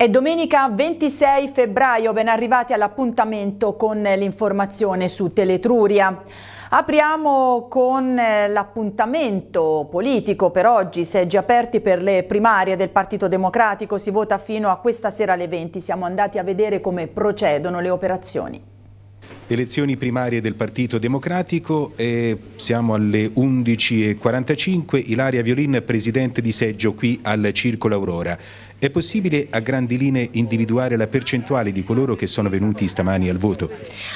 È domenica 26 febbraio, ben arrivati all'appuntamento con l'informazione su Teletruria. Apriamo con eh, l'appuntamento politico per oggi, seggi aperti per le primarie del Partito Democratico, si vota fino a questa sera alle 20, siamo andati a vedere come procedono le operazioni. Elezioni primarie del Partito Democratico, eh, siamo alle 11.45, Ilaria Violin, presidente di seggio qui al Circolo Aurora. È possibile a grandi linee individuare la percentuale di coloro che sono venuti stamani al voto?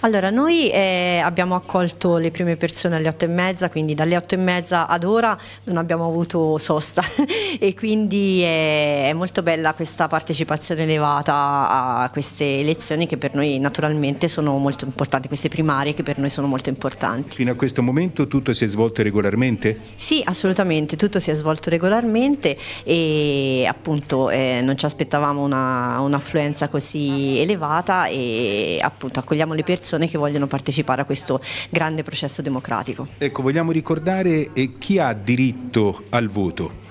Allora, noi eh, abbiamo accolto le prime persone alle 8 e mezza, quindi dalle 8 e mezza ad ora non abbiamo avuto sosta e quindi è, eh, è molto bella questa partecipazione elevata a queste elezioni che per noi naturalmente sono molto importanti, queste primarie che per noi sono molto importanti. Fino a questo momento tutto si è svolto regolarmente? Sì, assolutamente, tutto si è svolto regolarmente e appunto... Eh, non ci aspettavamo una, un'affluenza così elevata e appunto accogliamo le persone che vogliono partecipare a questo grande processo democratico. Ecco, vogliamo ricordare eh, chi ha diritto al voto?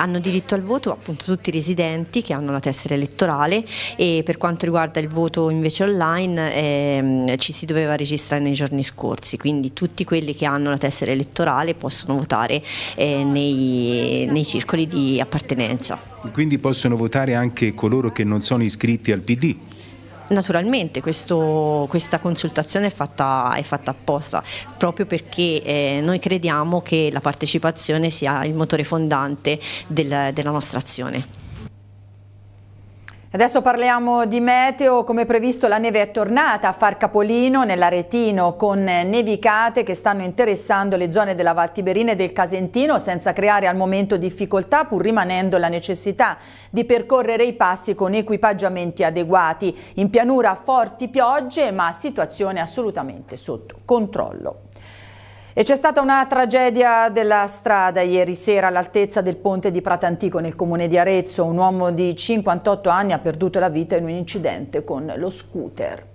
hanno diritto al voto appunto tutti i residenti che hanno la tessera elettorale e per quanto riguarda il voto invece online ehm, ci si doveva registrare nei giorni scorsi, quindi tutti quelli che hanno la tessera elettorale possono votare eh, nei, nei circoli di appartenenza. Quindi possono votare anche coloro che non sono iscritti al PD? Naturalmente questo, questa consultazione è fatta, è fatta, apposta proprio perché eh, noi crediamo che la partecipazione sia il motore fondante del, della nostra azione. Adesso parliamo di meteo, come previsto la neve è tornata a far capolino nell'Aretino con nevicate che stanno interessando le zone della Val Tiberina e del Casentino senza creare al momento difficoltà pur rimanendo la necessità di percorrere i passi con equipaggiamenti adeguati. In pianura forti piogge ma situazione assolutamente sotto controllo. E c'è stata una tragedia della strada ieri sera all'altezza del ponte di Pratantico nel comune di Arezzo. Un uomo di 58 anni ha perduto la vita in un incidente con lo scooter.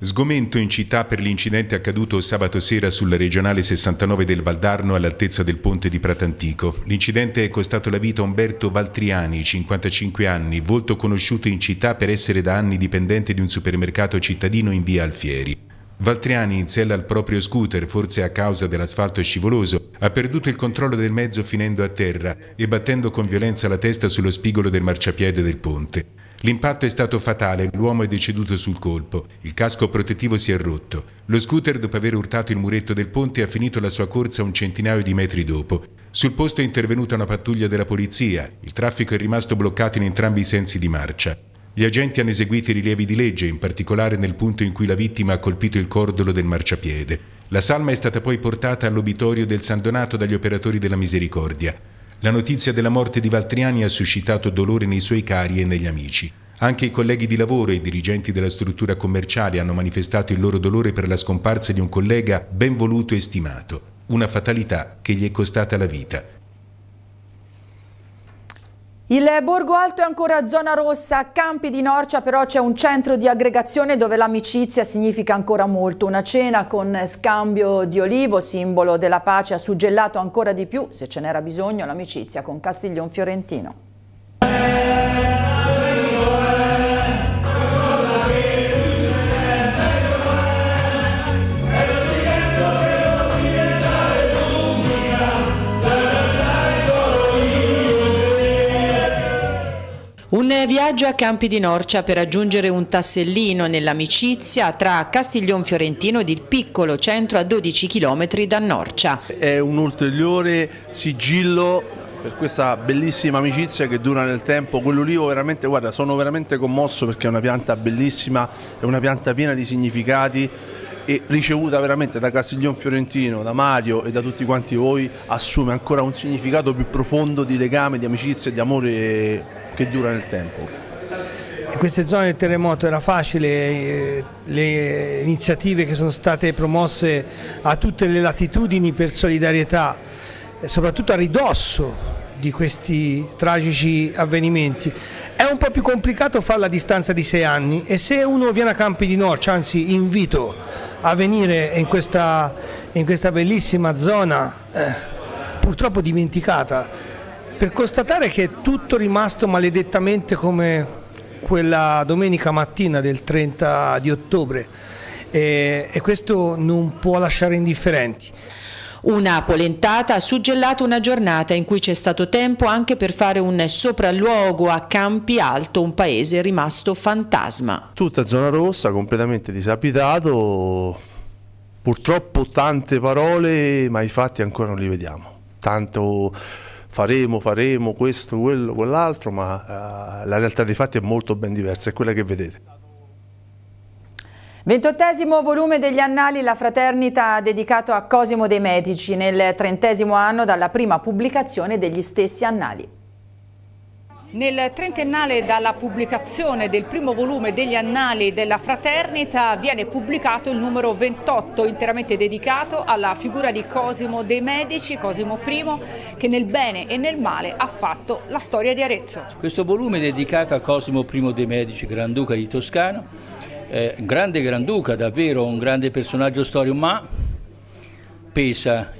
Sgomento in città per l'incidente accaduto sabato sera sulla regionale 69 del Valdarno all'altezza del ponte di Pratantico. L'incidente è costato la vita a Umberto Valtriani, 55 anni, volto conosciuto in città per essere da anni dipendente di un supermercato cittadino in via Alfieri. Valtriani, in sella al proprio scooter, forse a causa dell'asfalto scivoloso, ha perduto il controllo del mezzo finendo a terra e battendo con violenza la testa sullo spigolo del marciapiede del ponte. L'impatto è stato fatale, l'uomo è deceduto sul colpo, il casco protettivo si è rotto. Lo scooter, dopo aver urtato il muretto del ponte, ha finito la sua corsa un centinaio di metri dopo. Sul posto è intervenuta una pattuglia della polizia, il traffico è rimasto bloccato in entrambi i sensi di marcia. Gli agenti hanno eseguito i rilievi di legge, in particolare nel punto in cui la vittima ha colpito il cordolo del marciapiede. La salma è stata poi portata all'obitorio del San Donato dagli operatori della misericordia. La notizia della morte di Valtriani ha suscitato dolore nei suoi cari e negli amici. Anche i colleghi di lavoro e i dirigenti della struttura commerciale hanno manifestato il loro dolore per la scomparsa di un collega ben voluto e stimato, una fatalità che gli è costata la vita. Il Borgo Alto è ancora zona rossa, Campi di Norcia però c'è un centro di aggregazione dove l'amicizia significa ancora molto. Una cena con scambio di olivo, simbolo della pace, ha suggellato ancora di più, se ce n'era bisogno, l'amicizia con Castiglion Fiorentino. viaggio a Campi di Norcia per aggiungere un tassellino nell'amicizia tra Castiglion Fiorentino ed il piccolo centro a 12 km da Norcia. È un ulteriore sigillo per questa bellissima amicizia che dura nel tempo. quell'olivo oh, veramente, guarda, sono veramente commosso perché è una pianta bellissima, è una pianta piena di significati e ricevuta veramente da Castiglion Fiorentino, da Mario e da tutti quanti voi assume ancora un significato più profondo di legame, di amicizia e di amore che dura nel tempo. In queste zone del terremoto era facile eh, le iniziative che sono state promosse a tutte le latitudini per solidarietà, eh, soprattutto a ridosso di questi tragici avvenimenti. È un po' più complicato farla a distanza di sei anni e se uno viene a Campi di Norcia, anzi invito a venire in questa, in questa bellissima zona, eh, purtroppo dimenticata, per constatare che è tutto rimasto maledettamente come quella domenica mattina del 30 di ottobre e, e questo non può lasciare indifferenti. Una polentata ha suggellato una giornata in cui c'è stato tempo anche per fare un sopralluogo a Campi Alto, un paese rimasto fantasma. Tutta zona rossa, completamente disabitato, purtroppo tante parole ma i fatti ancora non li vediamo. Tanto faremo, faremo questo, quello, quell'altro, ma eh, la realtà dei fatti è molto ben diversa, è quella che vedete. 28 volume degli Annali La Fraternita dedicato a Cosimo De Medici nel trentesimo anno dalla prima pubblicazione degli stessi Annali. Nel trentennale dalla pubblicazione del primo volume degli Annali della Fraternita viene pubblicato il numero 28 interamente dedicato alla figura di Cosimo dei Medici, Cosimo I, che nel bene e nel male ha fatto la storia di Arezzo. Questo volume è dedicato a Cosimo I dei Medici, Granduca di Toscana, eh, grande Granduca, davvero un grande personaggio storico, ma pesa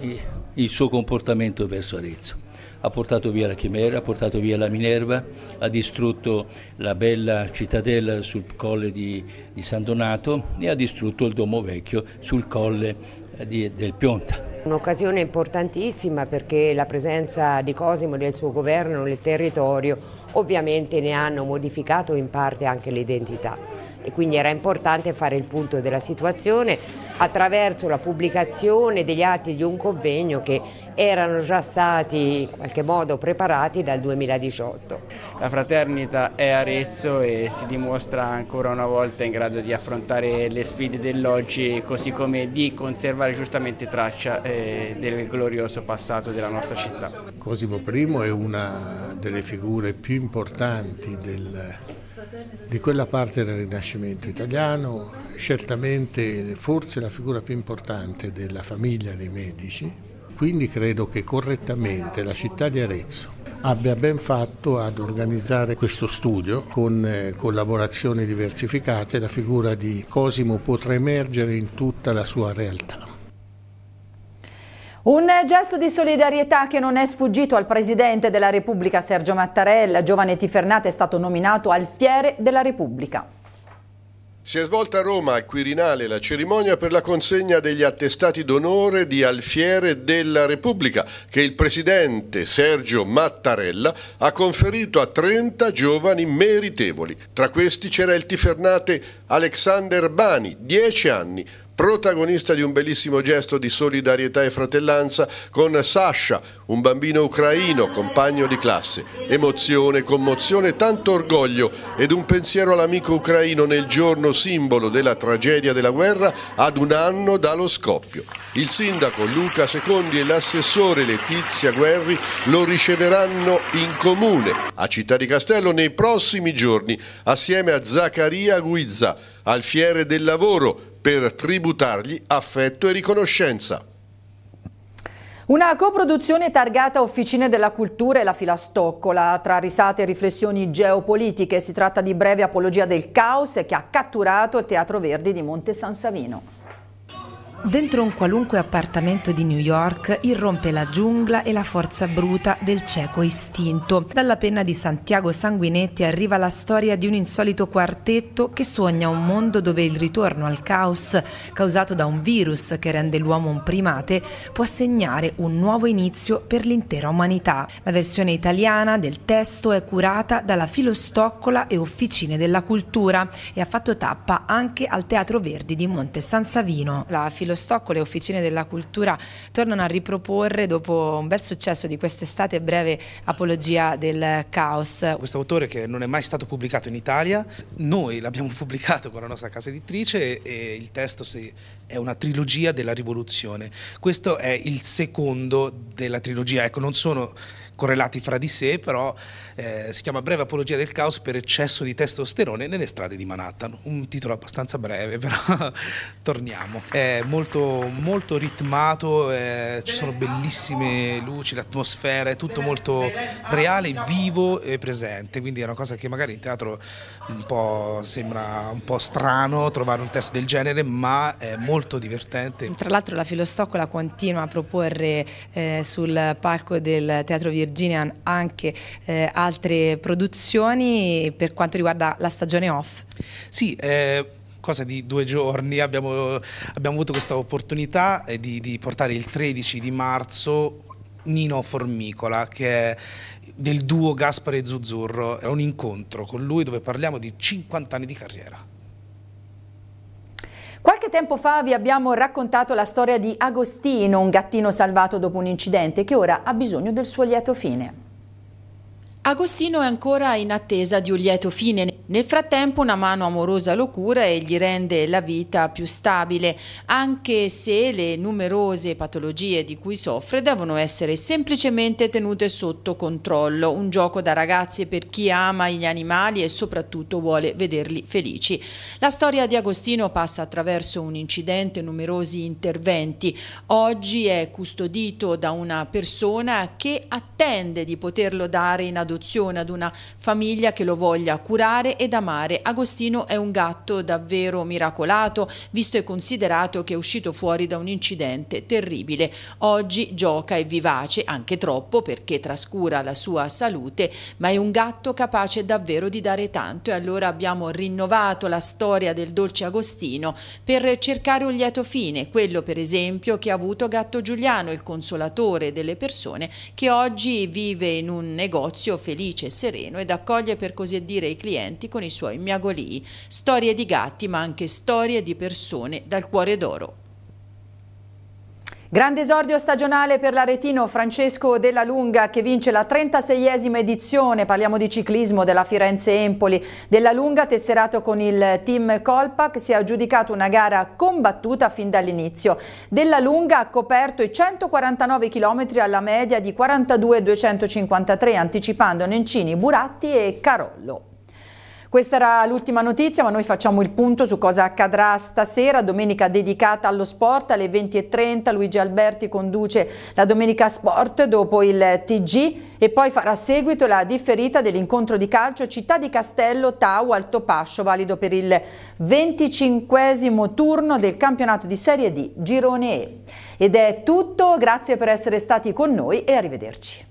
il suo comportamento verso Arezzo ha portato via la chimera, ha portato via la Minerva, ha distrutto la bella cittadella sul colle di, di San Donato e ha distrutto il Domo Vecchio sul colle eh, di, del Pionta. Un'occasione importantissima perché la presenza di Cosimo e del suo governo nel territorio ovviamente ne hanno modificato in parte anche l'identità e quindi era importante fare il punto della situazione attraverso la pubblicazione degli atti di un convegno che erano già stati in qualche modo preparati dal 2018. La fraternita è Arezzo e si dimostra ancora una volta in grado di affrontare le sfide dell'oggi così come di conservare giustamente traccia eh, del glorioso passato della nostra città. Cosimo I è una delle figure più importanti del di quella parte del Rinascimento italiano, certamente forse la figura più importante della famiglia dei medici, quindi credo che correttamente la città di Arezzo abbia ben fatto ad organizzare questo studio con eh, collaborazioni diversificate, la figura di Cosimo potrà emergere in tutta la sua realtà. Un gesto di solidarietà che non è sfuggito al Presidente della Repubblica Sergio Mattarella. giovane Tifernate, è stato nominato alfiere della Repubblica. Si è svolta a Roma, al Quirinale, la cerimonia per la consegna degli attestati d'onore di Alfiere della Repubblica che il presidente Sergio Mattarella ha conferito a 30 giovani meritevoli. Tra questi c'era il tifernate Alexander Bani, 10 anni, protagonista di un bellissimo gesto di solidarietà e fratellanza con Sasha, un bambino ucraino, compagno di classe. Emozione, commozione, tanto orgoglio ed un pensiero all'amico ucraino nel giorno simbolo della tragedia della guerra ad un anno dallo scoppio. Il sindaco Luca Secondi e l'assessore Letizia Guerri lo riceveranno in comune a Città di Castello nei prossimi giorni assieme a Zaccaria Guizza al Fiere del Lavoro per tributargli affetto e riconoscenza. Una coproduzione targata Officine della Cultura e la Filastoccola, tra risate e riflessioni geopolitiche, si tratta di breve apologia del caos che ha catturato il Teatro Verdi di Monte San Savino. Dentro un qualunque appartamento di New York irrompe la giungla e la forza bruta del cieco istinto. Dalla penna di Santiago Sanguinetti arriva la storia di un insolito quartetto che sogna un mondo dove il ritorno al caos, causato da un virus che rende l'uomo un primate, può segnare un nuovo inizio per l'intera umanità. La versione italiana del testo è curata dalla Filostoccola e Officine della Cultura e ha fatto tappa anche al Teatro Verdi di Monte San Savino. La filo- dello Stocco le officine della cultura tornano a riproporre dopo un bel successo di quest'estate breve apologia del caos. Questo autore che non è mai stato pubblicato in Italia, noi l'abbiamo pubblicato con la nostra casa editrice e il testo si è una trilogia della rivoluzione. Questo è il secondo della trilogia, ecco, non sono correlati fra di sé, però eh, si chiama Breve Apologia del Caos per eccesso di testosterone nelle strade di Manhattan. Un titolo abbastanza breve, però torniamo. È molto, molto ritmato, eh, ci sono bellissime luci, l'atmosfera, è tutto molto reale, vivo e presente, quindi è una cosa che magari in teatro un po', sembra un po' strano trovare un testo del genere, ma è molto divertente. Tra l'altro la Filostoccola continua a proporre eh, sul palco del Teatro Virginian anche eh, altre produzioni per quanto riguarda la stagione off. Sì, eh, cosa di due giorni abbiamo, abbiamo avuto questa opportunità eh, di, di portare il 13 di marzo Nino Formicola, che è del duo Gaspare Zuzzurro, era un incontro con lui dove parliamo di 50 anni di carriera. Qualche tempo fa vi abbiamo raccontato la storia di Agostino, un gattino salvato dopo un incidente che ora ha bisogno del suo lieto fine. Agostino è ancora in attesa di un lieto fine nel frattempo una mano amorosa lo cura e gli rende la vita più stabile, anche se le numerose patologie di cui soffre devono essere semplicemente tenute sotto controllo, un gioco da ragazzi per chi ama gli animali e soprattutto vuole vederli felici. La storia di Agostino passa attraverso un incidente e numerosi interventi. Oggi è custodito da una persona che attende di poterlo dare in adozione ad una famiglia che lo voglia curare amare ed amare. Agostino è un gatto davvero miracolato, visto e considerato che è uscito fuori da un incidente terribile. Oggi gioca e vivace, anche troppo perché trascura la sua salute, ma è un gatto capace davvero di dare tanto e allora abbiamo rinnovato la storia del dolce Agostino per cercare un lieto fine, quello per esempio che ha avuto Gatto Giuliano, il consolatore delle persone che oggi vive in un negozio felice, e sereno ed accoglie per così dire i clienti Gianetti con i suoi miagolii, storie di gatti ma anche storie di persone dal cuore d'oro. Grande esordio stagionale per l'aretino Francesco Della Lunga che vince la 36esima edizione, parliamo di ciclismo della Firenze Empoli. Della Lunga tesserato con il team Colpac si è aggiudicato una gara combattuta fin dall'inizio. Della Lunga ha coperto i 149 km alla media di 42,253 anticipando Nencini, Buratti e Carollo. Questa era l'ultima notizia, ma noi facciamo il punto su cosa accadrà stasera, domenica dedicata allo sport. Alle 20.30 Luigi Alberti conduce la Domenica Sport dopo il TG e poi farà seguito la differita dell'incontro di calcio Città di Castello Tau Alto Pascio, valido per il 25 turno del campionato di Serie D Girone E. Ed è tutto, grazie per essere stati con noi e arrivederci.